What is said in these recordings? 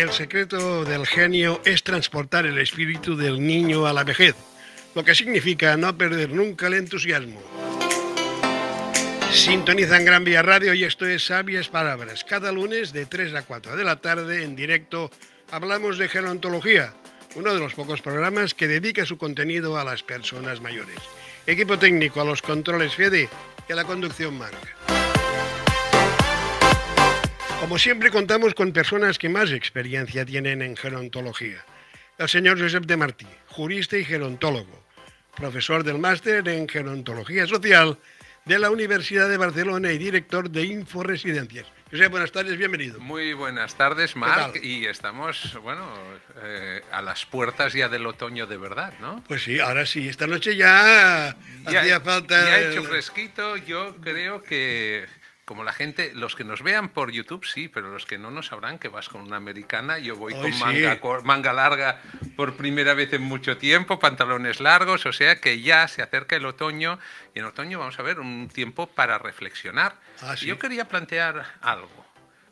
el secreto del genio es transportar el espíritu del niño a la vejez, lo que significa no perder nunca el entusiasmo. Sintonizan Gran Vía Radio y esto es Sabias Palabras. Cada lunes de 3 a 4 de la tarde en directo hablamos de gerontología, uno de los pocos programas que dedica su contenido a las personas mayores. Equipo técnico a los controles Fede y a la conducción Marca. Como siempre contamos con personas que más experiencia tienen en gerontología. El señor Josep de Martí, jurista y gerontólogo, profesor del máster en gerontología social de la Universidad de Barcelona y director de Inforesidencias. Josep, buenas tardes, bienvenido. Muy buenas tardes, Marc, y estamos, bueno, eh, a las puertas ya del otoño de verdad, ¿no? Pues sí, ahora sí, esta noche ya, ya hacía falta... ha hecho fresquito, yo creo que como la gente, los que nos vean por YouTube sí, pero los que no nos sabrán que vas con una americana, yo voy con manga, larga por primera vez en mucho tiempo, pantalones largos, o sea que ya se acerca el otoño y en otoño vamos a ver un tiempo para reflexionar. Ah, yo quería plantear algo.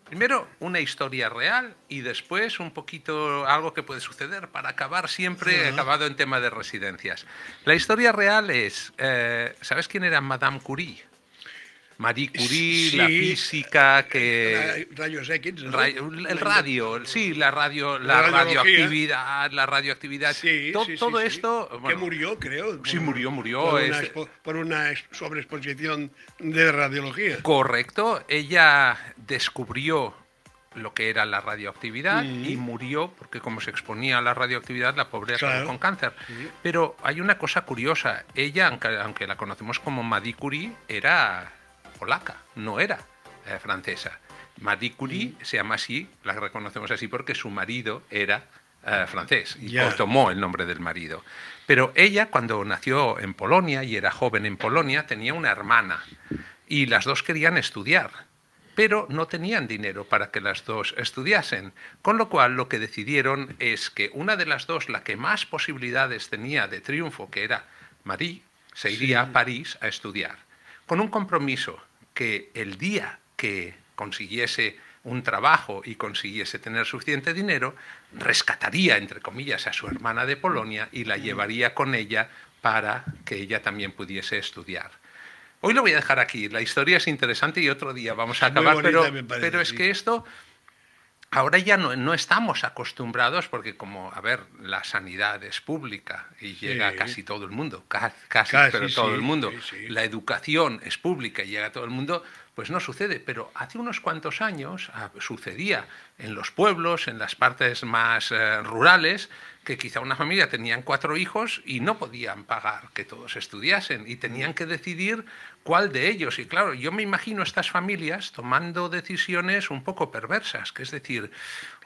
Primero una historia real y después un poquito algo que puede suceder para acabar siempre acabado en tema de residencias. La historia real es, eh, ¿sabes quién era Madame Curie? Marie Curie, la física, que... Rayos X, ¿no? el radio, sí, la radio, la, radioactividad, la radioactividad, sí, todo esto... que murió, creo. sí, murió, murió. Por, una, sobreexposición de radiología. Correcto, ella descubrió lo que era la radioactividad mm. y murió porque como se exponía a la radioactividad la pobreza con cáncer. Mm. Pero hay una cosa curiosa, ella, aunque, aunque la conocemos como Marie Curie, era polaca, no era eh, francesa. Marie Curie mm. se llama así, la reconocemos así porque su marido era eh, mm. francés y tomó el nombre del marido. Pero ella, cuando nació en Polonia y era joven en Polonia, tenía una hermana y las dos querían estudiar pero no tenían dinero para que las dos estudiasen, con lo cual lo que decidieron es que una de las dos, la que más posibilidades tenía de triunfo, que era Marie, se iría a París a estudiar, con un compromiso que el día que consiguiese un trabajo y consiguiese tener suficiente dinero, rescataría, entre comillas, a su hermana de Polonia y la llevaría con ella para que ella también pudiese estudiar. Hoy lo voy a dejar aquí, la historia es interesante y otro día vamos a acabar, pero, pero es que esto Ahora ya no, estamos acostumbrados porque como, a ver, la sanidad es pública y llega a casi todo el mundo, casi, pero todo el mundo. la educación es pública y llega a todo el mundo, pues no sucede, pero hace unos cuantos años ah, sucedía en los pueblos, en las partes más eh, rurales, que quizá una familia tenían cuatro hijos y no podían pagar que todos estudiasen y tenían que decidir cuál de ellos. Y claro, yo me imagino estas familias tomando decisiones un poco perversas, que es decir,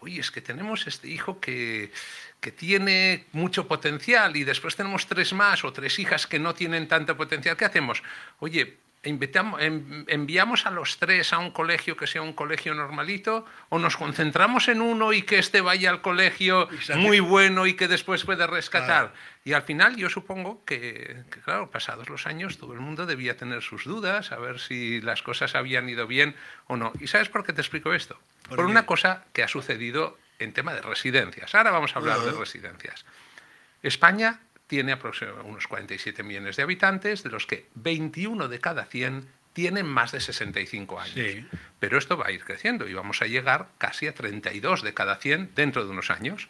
oye, es que tenemos este hijo que, que tiene mucho potencial y después tenemos tres más o tres hijas que no tienen tanto potencial, ¿qué hacemos? Oye, enviamos a los tres a un colegio que sea un colegio normalito o nos concentramos en uno y que este vaya al colegio muy bueno y que después pueda rescatar. Y al final yo supongo que, claro, pasados los años todo el mundo debía tener sus dudas, a ver si las cosas habían ido bien o no. ¿Y sabes por qué te explico esto? Por, una cosa que ha sucedido en tema de residencias. Ahora vamos a hablar de residencias. España tiene aproximadamente eh, unos 47 millones de habitantes, de los que 21 de cada 100 tienen más de 65 años. Pero esto va a ir creciendo y vamos a llegar casi a 32 de cada 100 dentro de unos años.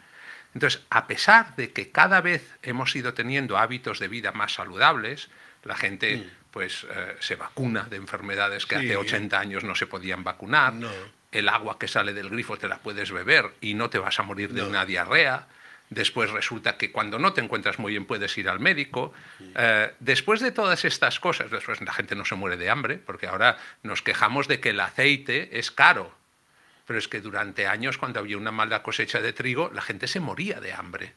Entonces, a pesar de que cada vez hemos ido teniendo hábitos de vida más saludables, la gente mm. pues eh, se vacuna de enfermedades que hace 80 años no se podían vacunar, el agua que sale del grifo te la puedes beber y no te vas a morir de una diarrea, Después resulta que cuando no te encuentras muy bien puedes ir al médico. Eh, después de todas estas cosas, después la gente no se muere de hambre, porque ahora nos quejamos de que el aceite es caro. Pero es que durante años, cuando había una mala cosecha de trigo, la gente se moría de hambre.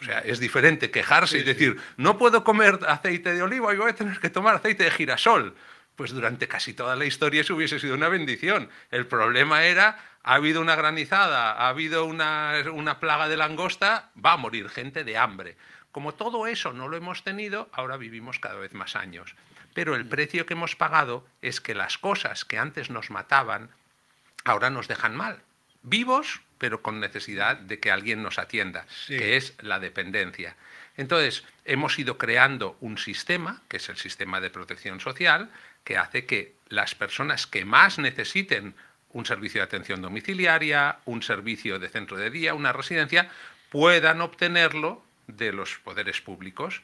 O sea, es diferente quejarse y decir, no puedo comer aceite de oliva y voy a tener que tomar aceite de girasol. Pues durante casi toda la historia eso hubiese sido una bendición. El problema era ha habido una granizada, ha habido una, plaga de langosta, va a morir gente de hambre. Como todo eso no lo hemos tenido, ahora vivimos cada vez más años. Pero el mm. precio que hemos pagado es que las cosas que antes nos mataban, ahora nos dejan mal. Vivos, pero con necesidad de que alguien nos atienda, que es la dependencia. Entonces, hemos ido creando un sistema, que es el sistema de protección social, que hace que las personas que más necesiten un servicio de atención domiciliaria, un servicio de centro de día, una residencia, puedan obtenerlo de los poderes públicos.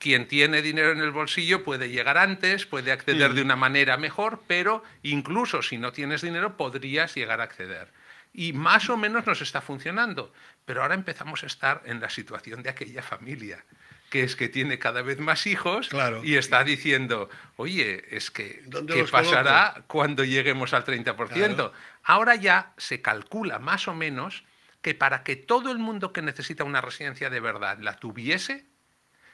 Quien tiene dinero en el bolsillo puede llegar antes, puede acceder de mm. una manera mejor, pero incluso si no tienes dinero podrías llegar a acceder. Y más o menos nos está funcionando, pero ahora empezamos a estar en la situación de aquella familia que es que tiene cada vez más hijos y está diciendo, oye, es que ¿qué pasará cuando lleguemos al 30%? Ahora ya se calcula más o menos que para que todo el mundo que necesita una residencia de verdad la tuviese,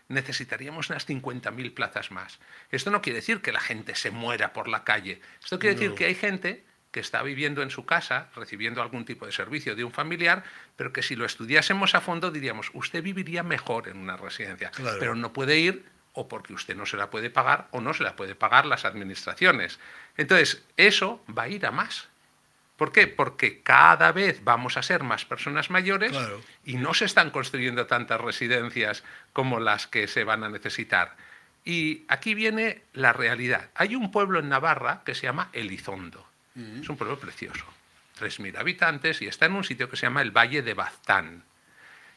necesitaríamos unas 50.000 plazas más. Esto no quiere decir que la gente se muera por la calle. Esto quiere decir que hay gente que está viviendo en su casa, recibiendo algún tipo de servicio de un familiar, pero que si lo estudiásemos a fondo diríamos, usted viviría mejor en una residencia, pero no puede ir o porque usted no se la puede pagar o no se la puede pagar las administraciones. Entonces, eso va a ir a más. ¿Por qué? Porque cada vez vamos a ser más personas mayores y no se están construyendo tantas residencias como las que se van a necesitar. Y aquí viene la realidad. Hay un pueblo en Navarra que se llama Elizondo. Es un pueblo precioso, 3.000 habitantes, y está en un sitio que se llama el Valle de Baztán.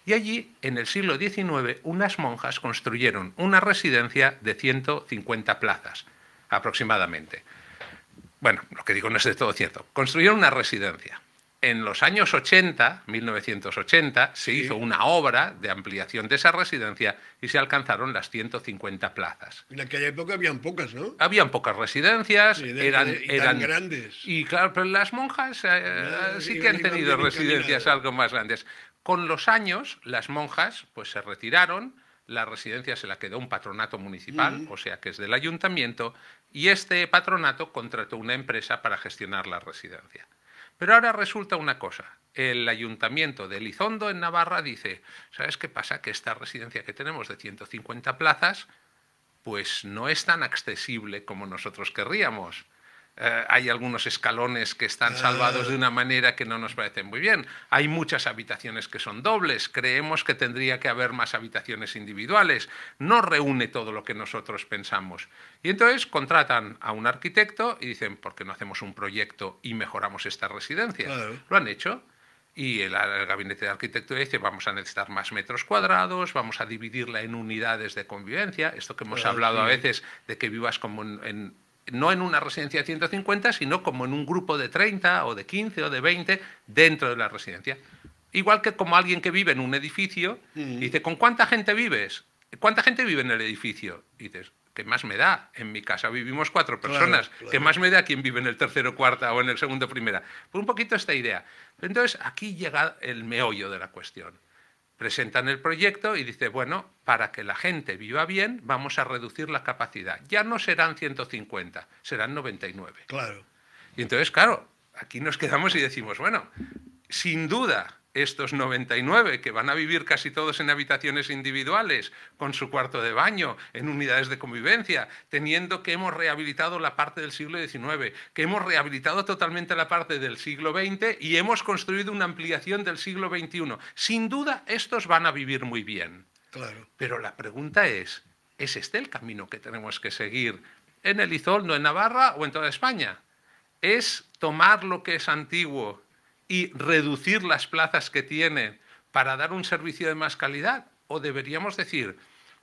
Y allí, en el siglo XIX, unas monjas construyeron una residencia de 150 plazas, aproximadamente. Bueno, lo que digo no es de todo cierto. Construyeron una residencia en los años 80, 1980, se hizo una obra de ampliación de esa residencia y se alcanzaron las 150 plazas. En aquella época habían pocas, ¿no? Habían pocas residencias, eran, y eran grandes. Y claro, pero las monjas eh, sí que han tenido residencias algo más grandes. Con los años, las monjas pues se retiraron, la residencia se la quedó un patronato municipal, o sea que es del ayuntamiento, y este patronato contrató una empresa para gestionar la residencia. Pero ahora resulta una cosa. El ayuntamiento de Elizondo, en Navarra, dice, ¿sabes qué pasa? Que esta residencia que tenemos de 150 plazas, pues no es tan accesible como nosotros querríamos. Eh, hay algunos escalones que están ah. salvados de una manera que no nos parece muy bien. Hay muchas habitaciones que son dobles. Creemos que tendría que haber más habitaciones individuales. No reúne todo lo que nosotros pensamos. Y entonces contratan a un arquitecto y dicen, ¿por qué no hacemos un proyecto y mejoramos esta residencia? Lo han hecho. Y el, gabinete de arquitectura dice, vamos a necesitar más metros cuadrados, vamos a dividirla en unidades de convivencia, esto que hemos ah, hablado a veces de que vivas como en no en una residencia de 150, sino como en un grupo de 30 o de 15 o de 20 dentro de la residencia. Igual que como alguien que vive en un edificio, y dice, ¿con cuánta gente vives? ¿Cuánta gente vive en el edificio? Y dices, ¿qué más me da? En mi casa vivimos cuatro personas, ¿qué más me da quien vive en el tercero, cuarta o en el segundo, primera? Por un poquito esta idea. Entonces, aquí llega el meollo de la cuestión presentan el proyecto y dice, bueno, para que la gente viva bien, vamos a reducir la capacidad. Ya no serán 150, serán 99. Claro. Y entonces, claro, aquí nos quedamos y decimos, bueno, sin duda estos 99 que van a vivir casi todos en habitaciones individuales, con su cuarto de baño, en unidades de convivencia, teniendo que hemos rehabilitado la parte del siglo XIX, que hemos rehabilitado totalmente la parte del siglo XX y hemos construido una ampliación del siglo XXI. Sin duda, estos van a vivir muy bien. Pero la pregunta es, ¿es este el camino que tenemos que seguir en el en Navarra o en toda España? ¿Es tomar lo que es antiguo y reducir las plazas que tienen para dar un servicio de más calidad? ¿O deberíamos decir,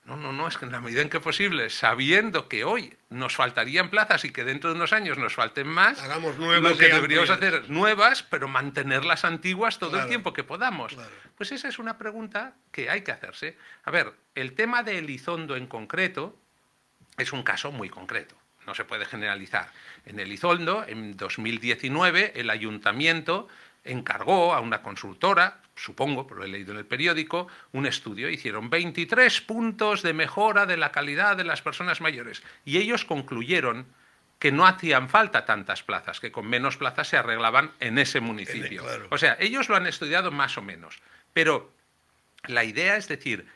no, no, no, es que en la medida en que posible, sabiendo que hoy nos faltarían plazas y que dentro de unos años nos falten más, Hagamos lo que deberíamos hacer nuevas, pero mantenerlas antiguas todo el tiempo que podamos. Pues esa es una pregunta que hay que hacerse. A ver, el tema de Elizondo en concreto es un caso muy concreto, no se puede generalizar. En Elizondo, en 2019, el ayuntamiento encargó a una consultora, supongo, pero lo he leído en el periódico, un estudio. Hicieron 23 puntos de mejora de la calidad de las personas mayores y ellos concluyeron que no hacían falta tantas plazas, que con menos plazas se arreglaban en ese municipio. O sea, ellos lo han estudiado más o menos, pero la idea es decir,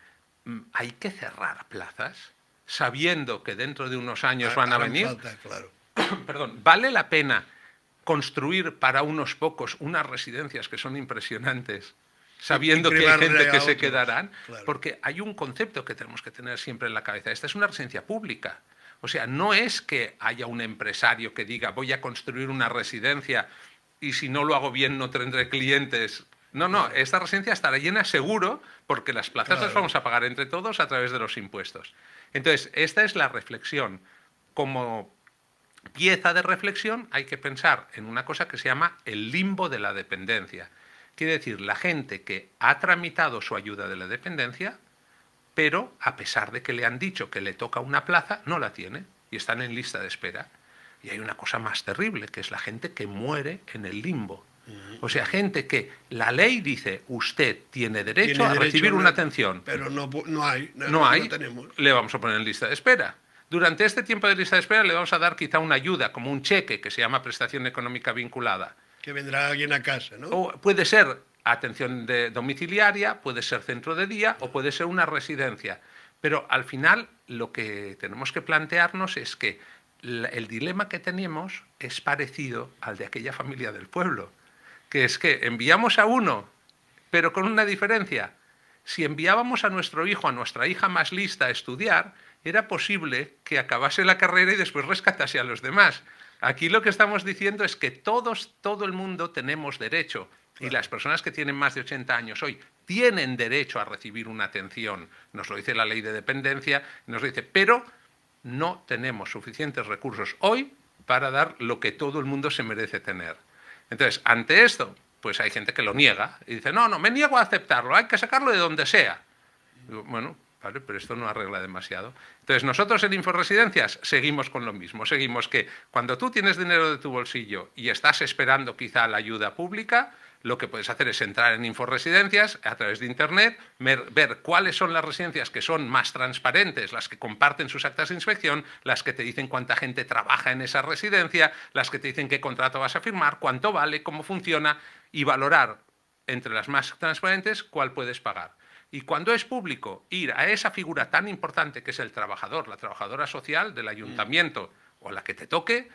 mm, hay que cerrar plazas sabiendo que dentro de unos años van a venir. claro. Perdón, vale la pena construir para unos pocos unas residencias que son impresionantes, sabiendo que hay gente que se quedarán, porque hay un concepto que tenemos que tener siempre en la cabeza. Esta es una residencia pública. O sea, no es que haya un empresario que diga voy a construir una residencia y si no lo hago bien no tendré clientes. No, no, esta residencia estará llena seguro porque las plazas las vamos a pagar entre todos a través de los impuestos. Entonces, esta es la reflexión. Como pieza de reflexión hay que pensar en una cosa que se llama el limbo de la dependencia. Quiere decir, la gente que ha tramitado su ayuda de la dependencia, pero a pesar de que le han dicho que le toca una plaza, no la tiene y están en lista de espera. Y hay una cosa más terrible, que es la gente que muere en el limbo. O sea, gente que la ley dice, usted tiene derecho, a recibir una, atención. Pero no, hay. No, hay. Le vamos a poner en lista de espera. Durante este tiempo de lista de espera le vamos a dar quizá una ayuda, como un cheque que se llama prestación económica vinculada. Que vendrá alguien a casa, ¿no? puede ser atención domiciliaria, puede ser centro de día o puede ser una residencia. Pero al final lo que tenemos que plantearnos es que el dilema que tenemos es parecido al de aquella familia del pueblo, que es que enviamos a uno, pero con una diferencia. Si enviábamos a nuestro hijo, a nuestra hija más lista a estudiar, era posible que acabase la carrera y después rescatase a los demás. Aquí lo que estamos diciendo es que todos, todo el mundo tenemos derecho. Y las personas que tienen más de 80 años hoy tienen derecho a recibir una atención. Nos lo dice la ley de dependencia, nos lo dice, pero no tenemos suficientes recursos hoy para dar lo que todo el mundo se merece tener. Entonces, ante esto, pues hay gente que lo niega y dice, no, no, me niego a aceptarlo, hay que sacarlo de donde sea. Bueno, pero esto no arregla demasiado. Entonces, nosotros en Inforesidencias seguimos con lo mismo, seguimos que cuando tú tienes dinero de tu bolsillo y estás esperando quizá la ayuda pública, lo que puedes hacer es entrar en Inforesidencias a través de Internet, ver cuáles son las residencias que son más transparentes, las que comparten sus actas de inspección, las que te dicen cuánta gente trabaja en esa residencia, las que te dicen qué contrato vas a firmar, cuánto vale, cómo funciona y valorar entre las más transparentes cuál puedes pagar. Y cuando es público, ir a esa figura tan importante que es el trabajador, la trabajadora social del mm. ayuntamiento o la que te toque,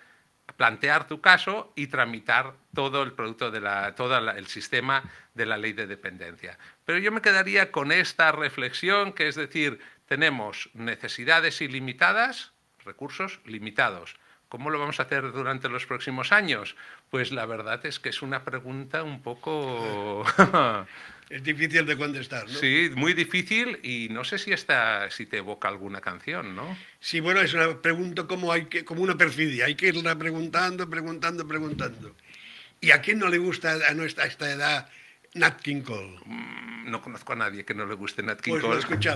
plantear tu caso y tramitar todo el producto de la, el sistema de la ley de dependencia. Pero yo me quedaría con esta reflexión, que es decir, tenemos necesidades ilimitadas, recursos limitados. ¿Cómo lo vamos a hacer durante los próximos años? Pues la verdad es que es una pregunta un poco... es difícil de contestar, ¿no? Sí, muy difícil y no sé si está, si te evoca alguna canción, ¿no? Sí, bueno, es una pregunta como, hay que, como una perfidia, hay que irla preguntando, preguntando, preguntando. ¿Y a quién no le gusta a, nuestra, esta edad Nat King Cole? Mm, no conozco a nadie que no le guste Nat King pues Cole. Lo